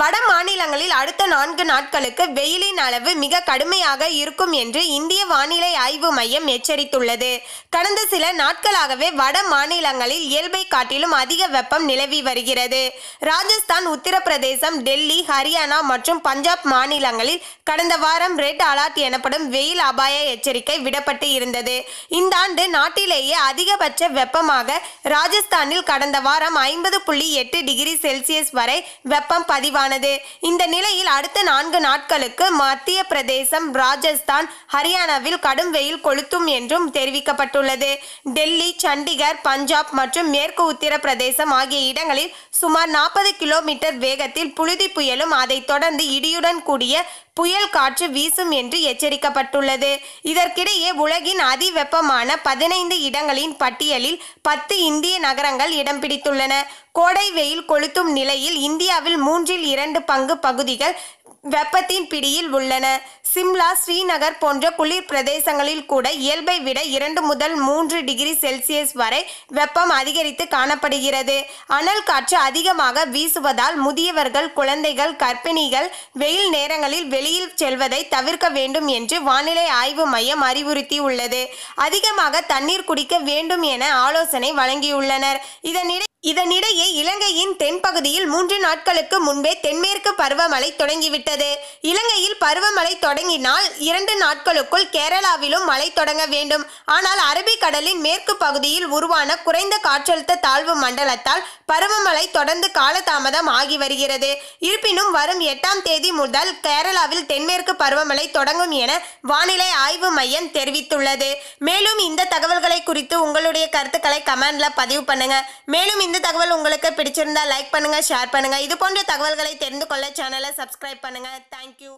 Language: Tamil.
வட மாநிலங்களில் அடுத்த நான்கு நாட்களுக்கு வெயிலின் அளவு மிக கடுமையாக இருக்கும் என்று இந்திய வானிலை ஆய்வு மையம் எச்சரித்துள்ளது கடந்த சில நாட்களாகவே வட மாநிலங்களில் இயல்பை காட்டிலும் அதிக வெப்பம் நிலவி வருகிறது ராஜஸ்தான் உத்தரப்பிரதேசம் டெல்லி ஹரியானா மற்றும் பஞ்சாப் மாநிலங்களில் கடந்த வாரம் ரெட் அலர்ட் எனப்படும் வெயில் அபாய எச்சரிக்கை விடப்பட்டு இருந்தது இந்த ஆண்டு நாட்டிலேயே அதிகபட்ச வெப்பமாக ராஜஸ்தானில் கடந்த வாரம் ஐம்பது புள்ளி எட்டு டிகிரி செல்சியஸ் வரை வெப்பம் பதிவாக பதிவானது இந்த நிலையில் அடுத்த நான்கு நாட்களுக்கு மத்திய பிரதேசம் ராஜஸ்தான் ஹரியானாவில் கடும் வெயில் கொளுத்தும் என்றும் தெரிவிக்கப்பட்டுள்ளது டெல்லி சண்டிகர் பஞ்சாப் மற்றும் மேற்கு உத்தரப்பிரதேசம் ஆகிய இடங்களில் சுமார் நாற்பது கிலோமீட்டர் வேகத்தில் புழுதி புயலும் அதைத் தொடர்ந்து இடியுடன் கூடிய புயல் காற்று வீசும் என்று எச்சரிக்கப்பட்டுள்ளது இதற்கிடையே உலகின் அதிவெப்பமான பதினைந்து இடங்களின் பட்டியலில் பத்து இந்திய நகரங்கள் இடம் பிடித்துள்ளன கோடை வெயில் கொளுத்தும் நிலையில் இந்தியாவில் மூன்றில் இரண்டு பங்கு பகுதிகள் வெப்பத்தின் பிடியில் உள்ளன சிம்லா ஸ்ரீநகர் போன்ற குளிர் பிரதேசங்களில் கூட இயல்பை விட இரண்டு முதல் மூன்று டிகிரி செல்சியஸ் வரை வெப்பம் அதிகரித்து காணப்படுகிறது அனல் காற்று அதிகமாக வீசுவதால் முதியவர்கள் குழந்தைகள் கர்ப்பிணிகள் வெயில் நேரங்களில் வெளியில் செல்வதை தவிர்க்க வேண்டும் என்று வானிலை ஆய்வு மையம் அறிவுறுத்தியுள்ளது அதிகமாக தண்ணீர் குடிக்க வேண்டும் என ஆலோசனை வழங்கியுள்ளனர் இதனிடையே இதனிடையே இலங்கையின் தென்பகுதியில் மூன்று நாட்களுக்கு முன்பே தென்மேற்கு பருவமழை தொடங்கிவிட்டது இலங்கையில் பருவமழை தொடங்கினால் இரண்டு நாட்களுக்குள் கேரளாவிலும் மழை தொடங்க வேண்டும் ஆனால் அரபிக்கடலின் மேற்கு பகுதியில் உருவான குறைந்த காற்றழுத்த தாழ்வு மண்டலத்தால் பருவமழை தொடர்ந்து காலதாமதம் ஆகி வருகிறது இருப்பினும் வரும் எட்டாம் தேதி முதல் கேரளாவில் தென்மேற்கு பருவமழை தொடங்கும் என வானிலை ஆய்வு மையம் தெரிவித்துள்ளது மேலும் இந்த தகவல்களை குறித்து உங்களுடைய கருத்துக்களை கமெண்ட்ல பதிவு பண்ணுங்க மேலும் இந்த தகவல் உங்களுக்கு பிடிச்சிருந்தா லைக் பண்ணுங்கள் ஷேர் பண்ணுங்கள் இது போன்ற தகவல்களை தெரிந்து கொள்ள சேனலை சப்ஸ்கிரைப் பண்ணுங்கள் தேங்க்யூ